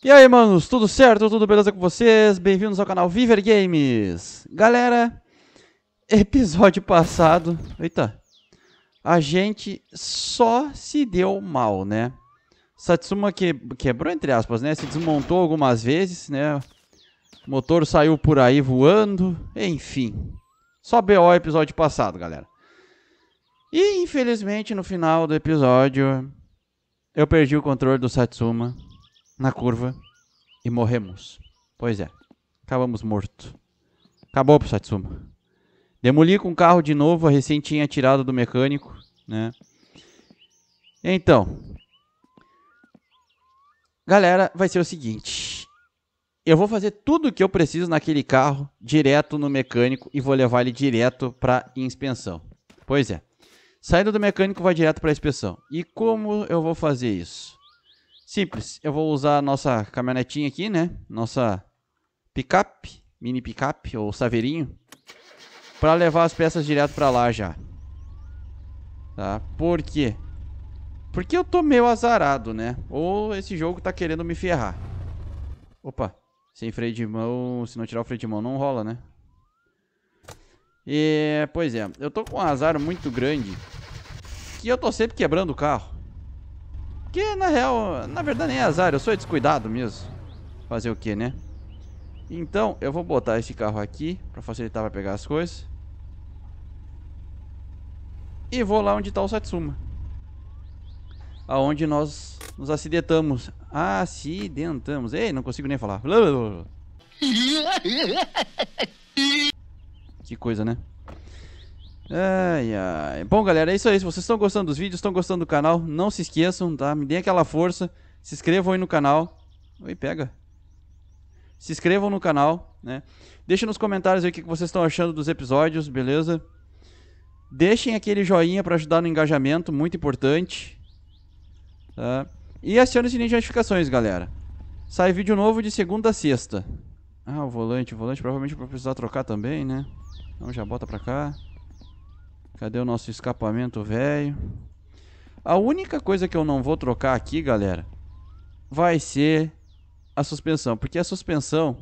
E aí, manos, tudo certo? Tudo beleza com vocês? Bem-vindos ao canal Viver Games. Galera, episódio passado, eita, a gente só se deu mal, né? Satsuma que, quebrou, entre aspas, né? Se desmontou algumas vezes, né? O motor saiu por aí voando, enfim. Só BO episódio passado, galera. E, infelizmente, no final do episódio, eu perdi o controle do Satsuma na curva e morremos. Pois é, acabamos morto. Acabou, Satsuma. Demoli com o carro de novo, a recém tinha tirado do mecânico, né? Então, galera, vai ser o seguinte. Eu vou fazer tudo o que eu preciso naquele carro direto no mecânico e vou levar ele direto para inspeção. Pois é. Saindo do mecânico vai direto para inspeção. E como eu vou fazer isso? Simples. Eu vou usar a nossa caminhonetinha aqui, né? Nossa picape, mini picape ou saveirinho, para levar as peças direto para lá já. Tá? Por quê? Porque eu tô meio azarado, né? Ou esse jogo tá querendo me ferrar. Opa, sem freio de mão, se não tirar o freio de mão não rola, né? E, pois é, eu tô com um azar muito grande que eu tô sempre quebrando o carro. Porque na real, na verdade nem é azar, eu sou descuidado mesmo. Fazer o que, né? Então, eu vou botar esse carro aqui pra facilitar pra pegar as coisas. E vou lá onde tá o Satsuma. Aonde nós nos acidentamos. Acidentamos. Ei, não consigo nem falar. Que coisa, né? Ai, ai. Bom, galera, é isso aí. Se vocês estão gostando dos vídeos, estão gostando do canal, não se esqueçam, tá? Me deem aquela força. Se inscrevam aí no canal. Oi, pega. Se inscrevam no canal, né? Deixem nos comentários aí o que vocês estão achando dos episódios, beleza? Deixem aquele joinha para ajudar no engajamento, muito importante. Tá? E acione o sininho de notificações, galera. Sai vídeo novo de segunda a sexta. Ah, o volante, o volante provavelmente vai precisar trocar também, né? Então já bota pra cá. Cadê o nosso escapamento velho? A única coisa que eu não vou trocar aqui, galera, vai ser a suspensão, porque a suspensão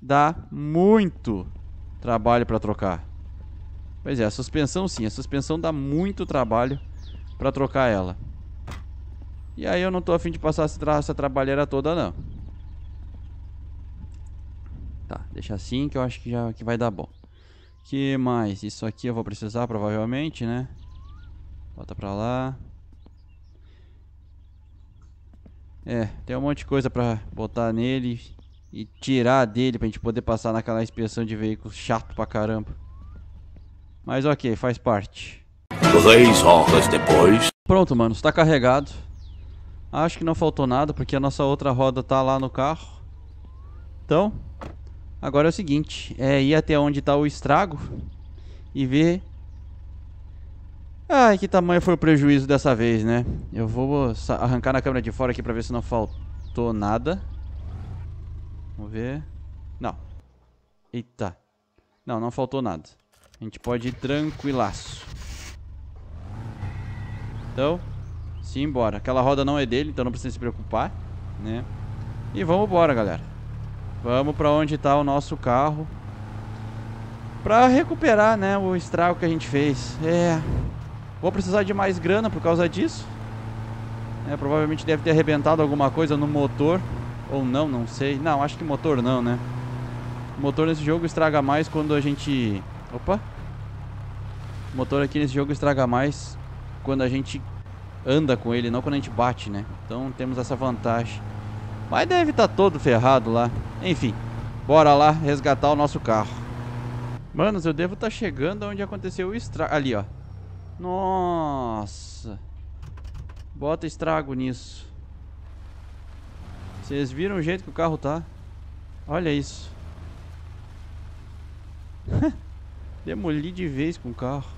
dá muito trabalho para trocar. Pois é, a suspensão sim, a suspensão dá muito trabalho para trocar ela. E aí eu não tô afim de passar essa, tra essa trabalheira toda não. Tá, deixa assim que eu acho que já que vai dar bom que mais? Isso aqui eu vou precisar provavelmente, né? Bota pra lá. É, tem um monte de coisa pra botar nele e tirar dele pra gente poder passar naquela inspeção de veículos chato pra caramba. Mas ok, faz parte. Três horas depois. Pronto, mano, está carregado. Acho que não faltou nada porque a nossa outra roda tá lá no carro. Então, Agora é o seguinte, é ir até onde está o estrago e ver... Ai, que tamanho foi o prejuízo dessa vez, né? Eu vou arrancar na câmera de fora aqui pra ver se não faltou nada. Vamos ver... Não. Eita. Não, não faltou nada. A gente pode ir tranquilaço. Então, simbora. Aquela roda não é dele, então não precisa se preocupar, né? E vamos embora, galera. Vamos para onde está o nosso carro. Para recuperar, né, o estrago que a gente fez. É. Vou precisar de mais grana por causa disso. É, provavelmente deve ter arrebentado alguma coisa no motor. Ou não, não sei. Não, acho que motor não, né? O motor nesse jogo estraga mais quando a gente... Opa! O motor aqui nesse jogo estraga mais quando a gente anda com ele, não quando a gente bate, né? Então temos essa vantagem. Mas deve estar tá todo ferrado lá. Enfim, bora lá resgatar o nosso carro. Manos, eu devo estar tá chegando onde aconteceu o estrago. Ali, ó. Nossa. Bota estrago nisso. Vocês viram o jeito que o carro tá? Olha isso. Demoli de vez com o carro.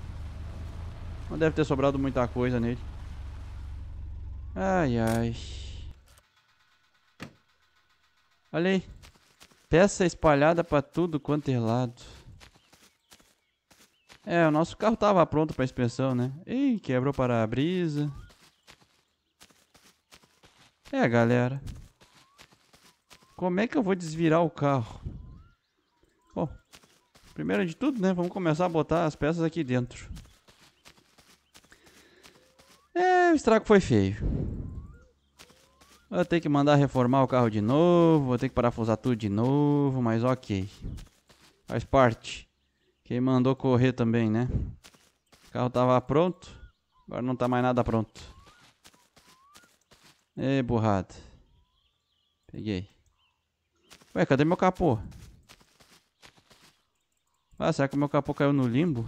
Não deve ter sobrado muita coisa nele. Ai, ai. Olha aí. Peça espalhada para tudo quanto é lado. É, o nosso carro tava pronto para inspeção, né? Ih, quebrou para-brisa. a É, galera. Como é que eu vou desvirar o carro? Bom, primeiro de tudo, né? Vamos começar a botar as peças aqui dentro. É, o estrago foi feio. Vou ter que mandar reformar o carro de novo, vou ter que parafusar tudo de novo, mas ok. Faz parte. Quem mandou correr também, né? O carro tava pronto, agora não tá mais nada pronto. E burrada. Peguei. Ué, cadê meu capô? Ah, será que meu capô caiu no limbo?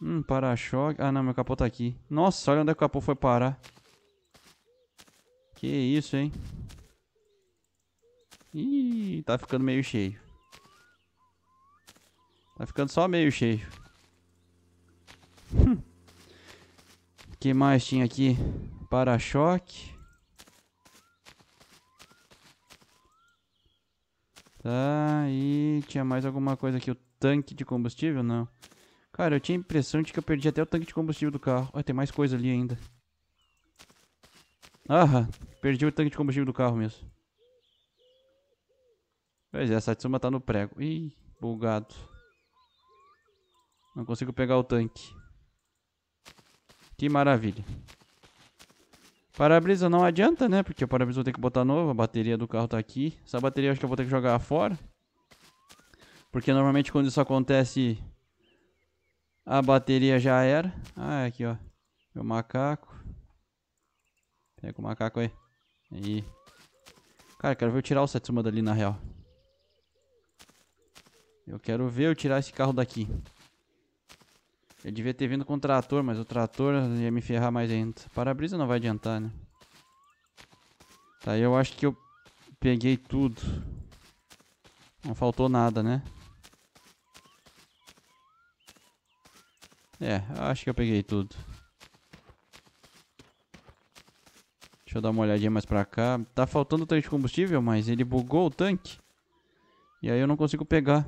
Hum, para-choque. Ah, não, meu capô tá aqui. Nossa, olha onde é o capô foi parar. Que isso, hein? Ih, tá ficando meio cheio. Tá ficando só meio cheio. O hum. que mais tinha aqui? Para-choque. Tá, e tinha mais alguma coisa aqui. O tanque de combustível? Não. Cara, eu tinha a impressão de que eu perdi até o tanque de combustível do carro. Olha, tem mais coisa ali ainda. Ah, perdi o tanque de combustível do carro mesmo. Pois é, a Satsuma tá no prego. Ih, bugado. Não consigo pegar o tanque. Que maravilha. Para-brisa não adianta, né? Porque o para-brisa vou ter que botar novo. A bateria do carro tá aqui. Essa bateria acho que eu vou ter que jogar fora. Porque normalmente quando isso acontece... A bateria já era. Ah, aqui, ó. Meu macaco com o macaco aí. Aí. Cara, quero ver eu tirar o Satsuma dali, na real. Eu quero ver eu tirar esse carro daqui. Eu devia ter vindo com o trator, mas o trator ia me ferrar mais ainda. Para-brisa não vai adiantar, né? Tá, eu acho que eu peguei tudo. Não faltou nada, né? É, eu acho que eu peguei tudo. Deixa eu dar uma olhadinha mais pra cá. Tá faltando tanque de combustível, mas ele bugou o tanque. E aí eu não consigo pegar.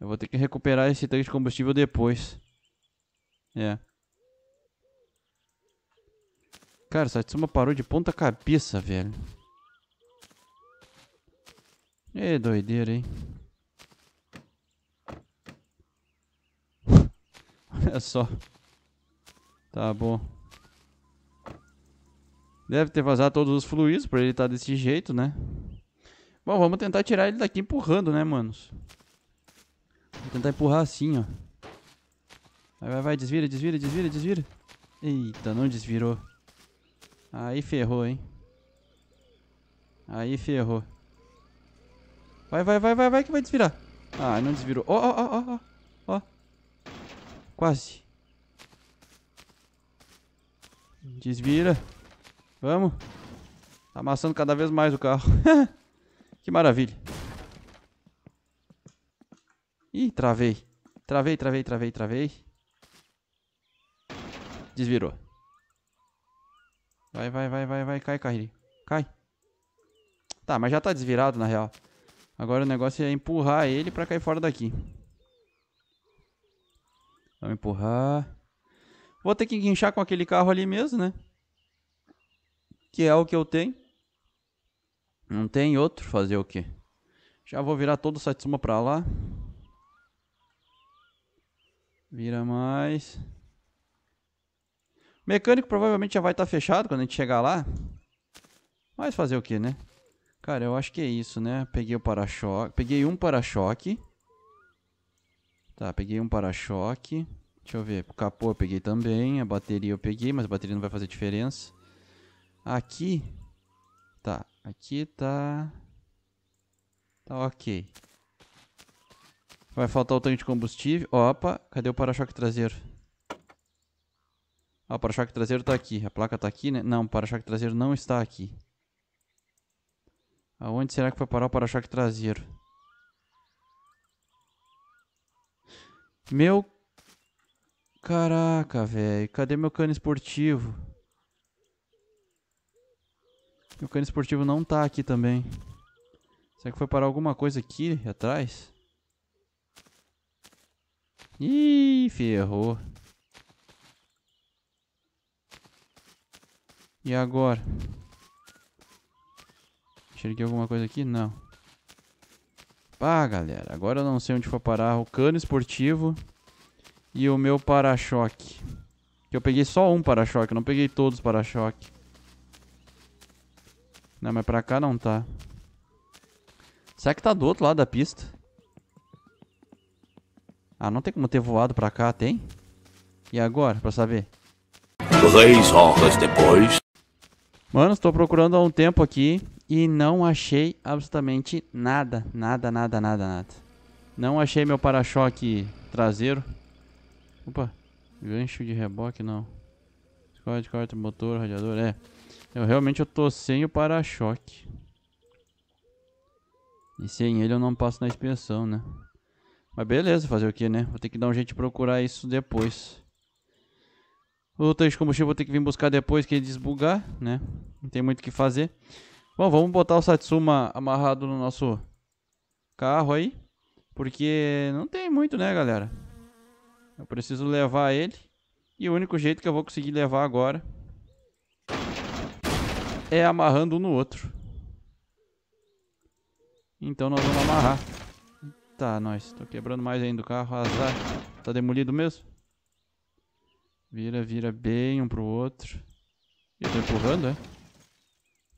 Eu vou ter que recuperar esse tanque de combustível depois. É. Cara, Satsuma parou de ponta cabeça, velho. É doideira, hein? Olha só. Tá bom. Deve ter vazado todos os fluidos pra ele estar tá desse jeito, né? Bom, vamos tentar tirar ele daqui empurrando, né, manos? Vou tentar empurrar assim, ó. Vai, vai, vai, desvira, desvira, desvira, desvira. Eita, não desvirou. Aí ferrou, hein? Aí ferrou. Vai, vai, vai, vai, vai que vai desvirar. Ah, não desvirou. Ó, ó, ó, ó, ó. Quase. Desvira. Vamos. Tá amassando cada vez mais o carro. que maravilha. Ih, travei. Travei, travei, travei, travei. Desvirou. Vai, vai, vai, vai, vai. Cai, carrinho. Cai. Tá, mas já tá desvirado, na real. Agora o negócio é empurrar ele pra cair fora daqui. Vamos empurrar. Vou ter que guinchar com aquele carro ali mesmo, né? que é o que eu tenho. Não tem outro, fazer o quê? Já vou virar todo o Satsuma pra lá. Vira mais. Mecânico provavelmente já vai estar tá fechado quando a gente chegar lá. Mas fazer o que, né? Cara, eu acho que é isso, né? Peguei o para-choque. Peguei um para-choque. Tá, peguei um para-choque. Deixa eu ver. O capô eu peguei também. A bateria eu peguei, mas a bateria não vai fazer diferença. Aqui. Tá. Aqui tá. Tá ok. Vai faltar o tanque de combustível. Opa, cadê o para-choque traseiro? Ah, o para-choque traseiro tá aqui. A placa tá aqui, né? Não, o para-choque traseiro não está aqui. Aonde será que foi parar o para-choque traseiro? Meu... Caraca, velho. Cadê meu cano esportivo? E o cano esportivo não tá aqui também. Será que foi parar alguma coisa aqui atrás? Ih, ferrou. E agora? Enxerguei alguma coisa aqui? Não. Pá, galera. Agora eu não sei onde foi parar o cano esportivo e o meu para-choque. Que eu peguei só um para-choque, não peguei todos os para-choque. Não, mas pra cá não tá. Será que tá do outro lado da pista? Ah, não tem como ter voado pra cá, tem? E agora, pra saber? Três horas depois... Mano, estou procurando há um tempo aqui e não achei absolutamente nada, nada, nada, nada, nada. Não achei meu para-choque traseiro. Opa, gancho de reboque não. Corte, corte, motor, radiador, é. Eu realmente eu tô sem o para-choque. E sem ele eu não passo na inspeção, né? Mas beleza, fazer o que, né? Vou ter que dar um jeito de procurar isso depois. O tanque de combustível vou ter que vir buscar depois que ele desbugar, né? Não tem muito o que fazer. Bom, vamos botar o Satsuma amarrado no nosso carro aí. Porque não tem muito, né, galera? Eu preciso levar ele. E o único jeito que eu vou conseguir levar agora é amarrando um no outro. Então nós vamos amarrar. Tá, nós. Tô quebrando mais ainda o carro. Azar. Tá demolido mesmo? Vira, vira bem um pro outro. Eu tô empurrando, é?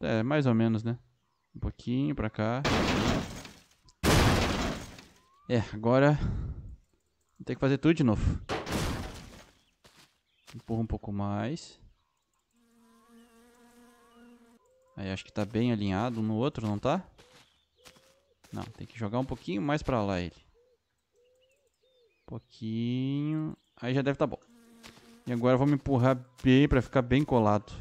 É, mais ou menos, né? Um pouquinho pra cá. É, agora... Vou ter que fazer tudo de novo. Empurra um pouco mais. Aí acho que tá bem alinhado no outro, não tá? Não, tem que jogar um pouquinho mais pra lá ele. Um pouquinho. Aí já deve tá bom. E agora vamos empurrar bem pra ficar bem colado.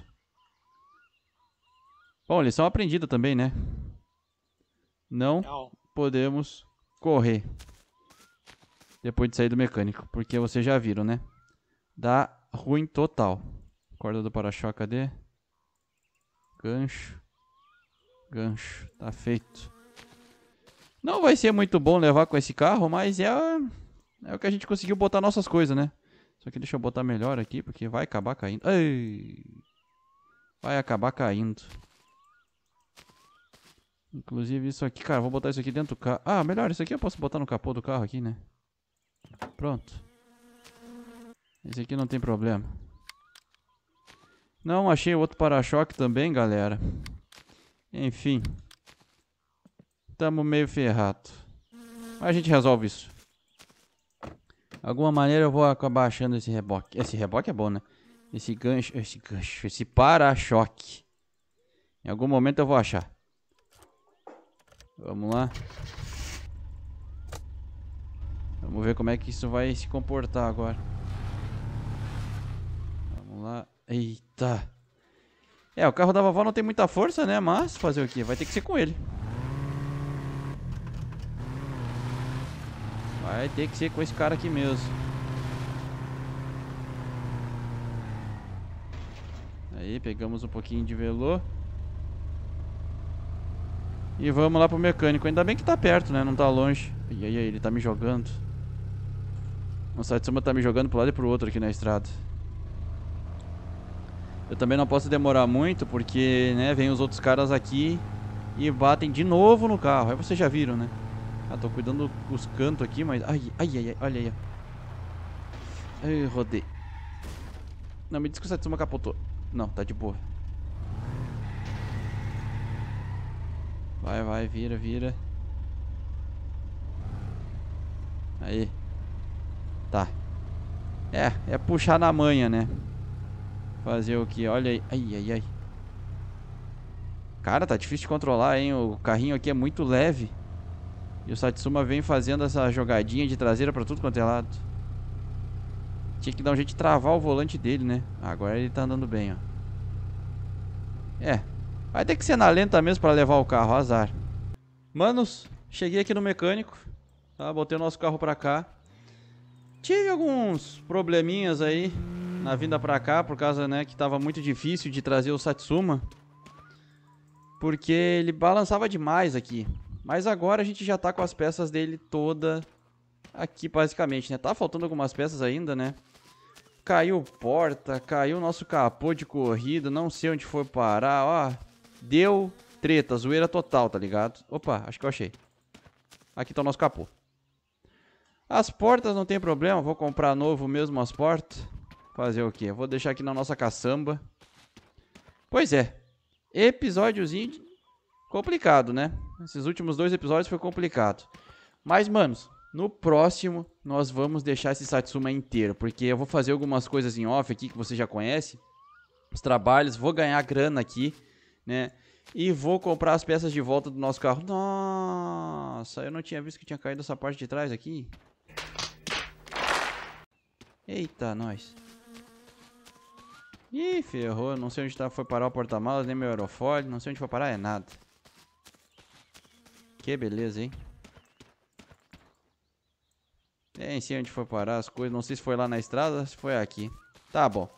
Bom, lição aprendida também, né? Não, não. podemos correr. Depois de sair do mecânico. Porque vocês já viram, né? Dá ruim total. Corda do para-choque, cadê? Gancho. Gancho. Tá feito. Não vai ser muito bom levar com esse carro, mas é, é o que a gente conseguiu botar nossas coisas, né? Só que deixa eu botar melhor aqui, porque vai acabar caindo. Vai acabar caindo. Inclusive isso aqui, cara, vou botar isso aqui dentro do carro. Ah, melhor, isso aqui eu posso botar no capô do carro aqui, né? Pronto. Esse aqui não tem problema. Não, achei outro para-choque também, galera. Enfim. Tamo meio ferrado. Mas a gente resolve isso. Alguma maneira eu vou acabar achando esse reboque. Esse reboque é bom, né? Esse gancho, esse gancho, esse para-choque. Em algum momento eu vou achar. Vamos lá. Vamos ver como é que isso vai se comportar agora. Eita. É, o carro da vovó não tem muita força, né? Mas fazer o quê? Vai ter que ser com ele. Vai ter que ser com esse cara aqui mesmo. Aí, pegamos um pouquinho de velô. E vamos lá pro mecânico. Ainda bem que tá perto, né? Não tá longe. E aí, ele tá me jogando. O Satsuma tá me jogando pro lado e pro outro aqui na estrada. Eu também não posso demorar muito, porque, né, vem os outros caras aqui e batem de novo no carro. Aí vocês já viram, né? Ah, tô cuidando dos cantos aqui, mas... Ai, ai, ai, ai, olha aí, ó. Ai, rodei. Não, me diz que o Satsuma capotou. Não, tá de boa. Vai, vai, vira, vira. Aí. Tá. É, é puxar na manha, né? Fazer o que? Olha aí. Ai, ai, ai. Cara, tá difícil de controlar, hein? O carrinho aqui é muito leve. E o Satsuma vem fazendo essa jogadinha de traseira pra tudo quanto é lado. Tinha que dar um jeito de travar o volante dele, né? Agora ele tá andando bem, ó. É. Vai ter que ser na lenta mesmo pra levar o carro, azar. Manos, cheguei aqui no mecânico. Tá? Botei o nosso carro pra cá. Tive alguns probleminhas aí na vinda para cá, por causa né, que tava muito difícil de trazer o Satsuma, porque ele balançava demais aqui. Mas agora a gente já tá com as peças dele toda aqui, basicamente, né? Tá faltando algumas peças ainda, né? Caiu porta, caiu nosso capô de corrida, não sei onde foi parar, ó. Deu treta, zoeira total, tá ligado? Opa, acho que eu achei. Aqui tá o nosso capô. As portas não tem problema, vou comprar novo mesmo as portas. Fazer o quê? Vou deixar aqui na nossa caçamba. Pois é. Episódiozinho complicado, né? Esses últimos dois episódios foi complicado. Mas, manos, no próximo nós vamos deixar esse Satsuma inteiro. Porque eu vou fazer algumas coisas em off aqui que você já conhece. Os trabalhos, vou ganhar grana aqui, né? E vou comprar as peças de volta do nosso carro. Nossa, eu não tinha visto que tinha caído essa parte de trás aqui. Eita, nós. Ih, ferrou. Não sei onde tá, foi parar o porta-malas, nem meu aerofólio. Não sei onde foi parar, é nada. Que beleza, hein? Nem sei onde foi parar as coisas. Não sei se foi lá na estrada, se foi aqui. Tá bom.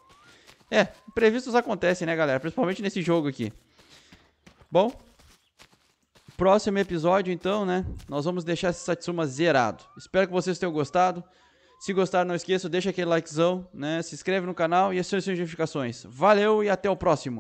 É, imprevistos acontecem, né, galera? Principalmente nesse jogo aqui. Bom, próximo episódio, então, né? Nós vamos deixar esse Satsuma zerado. Espero que vocês tenham gostado. Se gostaram, não esqueça, deixa aquele likezão, né? Se inscreve no canal e aciona as notificações. Valeu e até o próximo.